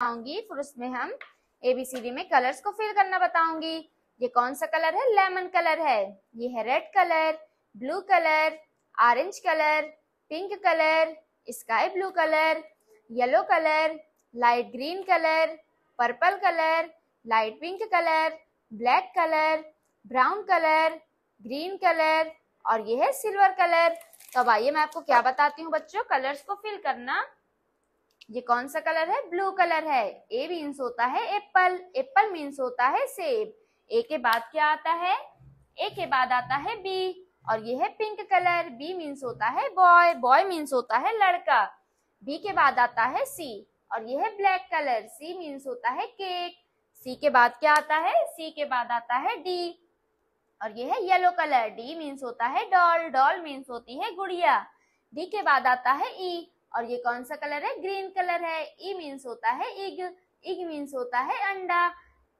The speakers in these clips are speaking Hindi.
बताऊंगी फिर उसमें हम एबीसीडी में कलर्स को फिल करना बताऊंगी ये कौन सा कलर है लेमन कलर है ये है red colour blue colour orange colour pink colour sky blue colour yellow colour light green colour purple colour light pink colour black colour brown colour green colour और ये है सिल्वर कलर तो आइए मैं आपको क्या बताती हूँ बच्चों कलर्स को फिल करना ये कौन सा कलर है ब्लू कलर है ए मीन्स होता है एप्पल एप्पल मीन्स होता है सेब ए के बाद क्या आता है ए के बाद आता है बी और ये है पिंक कलर बी मीन्स होता है बॉय बॉय मीन्स होता है लड़का बी के बाद आता है सी और ये है ब्लैक कलर सी मीन्स होता है केक सी के बाद क्या आता है सी के बाद आता है डी और ये है येलो कलर डी मीन्स होता है डॉल डॉल मीन्स होती है गुड़िया डी के बाद आता है ई e, और ये कौन सा कलर है ग्रीन कलर है ई मीन्स होता है इग इग मीन्स होता है अंडा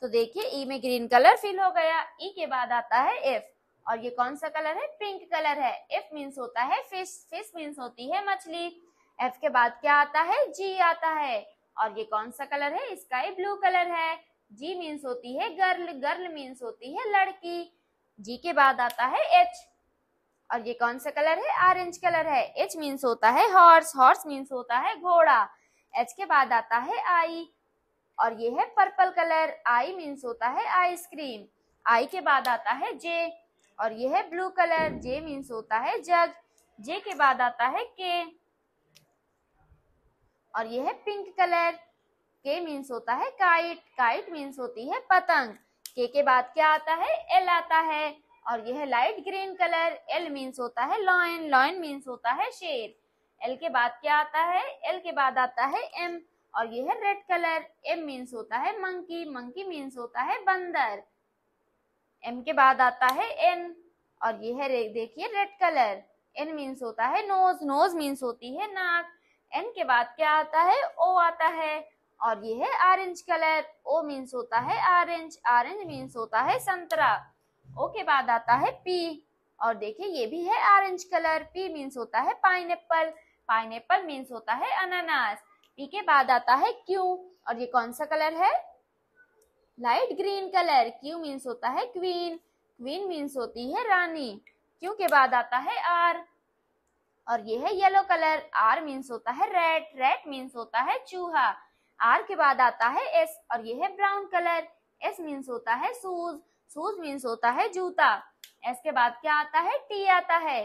तो देखिए ई में ग्रीन कलर फिल हो गया ई के बाद आता है एफ और ये कौन सा कलर है पिंक कलर है एफ मीन्स होता है फिश फिश मीन्स होती है मछली एफ के बाद क्या आता है जी आता है और ये कौन सा कलर है स्काई ब्लू कलर है जी मीन्स होती है गर्ल गर्ल मीन्स होती है लड़की जी के बाद आता है एच और ये कौन सा कलर है ऑरेंज कलर है एच मीन्स होता है हॉर्स हॉर्स मीन्स होता है घोड़ा एच के बाद आता है आई और ये है पर्पल कलर आई मीन्स होता है आइसक्रीम आई के बाद आता है जे और ये है ब्लू कलर जे मीन्स होता है जग जे के बाद आता है के और ये है पिंक कलर के मीन्स होता है काइट काइट मीन्स होती है पतंग के के बाद क्या आता है एल आता है और यह light green colour L means होता है लॉयन लॉयन मीन्स होता है शेर एल के बाद क्या आता है एल के बाद आता है एम और यह रेड कलर एम मीन्स होता है मंकी मंकी मीन्स होता है बंदर एम के बाद आता है एन और यह देखिए रेड कलर एन मीन्स होता है नोज नोज मीन्स होती है नाक एन के बाद क्या आता है ओ आता है और यह है ऑरेंज कलर ओ मीन्स होता है ऑरेंज ऑरेंज मीन्स होता है संतरा ओ के बाद आता है पी और देखिए ये भी है ऑरेंज कलर पी मीन्स होता है pineapple pineapple means होता है अनानास पी के बाद आता है क्यू और ये कौन सा कलर है light green colour Q means होता है क्वीन क्वीन मीन्स होती है रानी क्यू के बाद आता है आर और ये है येलो कलर आर मीन्स होता है रेड रेड मीन्स होता है चूहा आर के बाद आता है एस और ये है ब्राउन कलर एस मीन्स होता है सूज शूज मीन्स होता है जूता एस के बाद क्या आता है टी आता है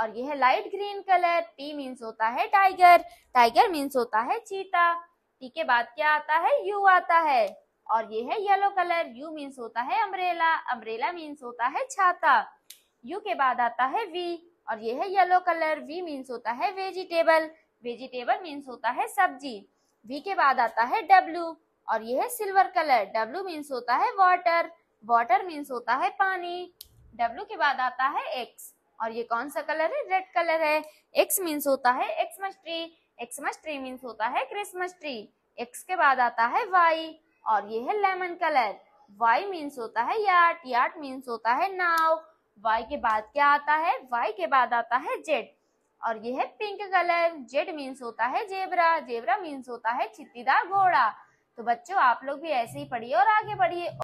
और यह है light green colour T means होता है टाइगर टाइगर मीन्स होता है चीता टी के बाद क्या आता है यू आता है और यह है येलो कलर यू मीन्स होता है अम्ब्रेला अम्ब्रेला मीन्स होता है छाता यू के बाद आता है वी और यह है येलो कलर वी मीन्स होता है वेजिटेबल वेजिटेबल मीन्स होता है सब्जी वी के बाद आता है डब्लू और यह है सिल्वर कलर डब्लू मीन्स होता है वाटर वाटर मीन्स होता है पानी डब्ल्यू के बाद आता है एक्स और ये कौन सा कलर है रेड कलर है एक्स मीन्स होता है Xmas tree Xmas tree means होता है क्रिसमस ट्री एक्स के बाद आता है वाई और ये है लेमन कलर वाई मीन्स होता है याट याट मीन्स होता है नाव वाई के बाद क्या आता है वाई के बाद आता है जेड और ये है पिंक कलर जेड मीन्स होता है जेबरा जेबरा मीन्स होता है छित्तीदार घोड़ा तो बच्चों आप लोग भी ऐसे ही पढ़िए और आगे बढ़िए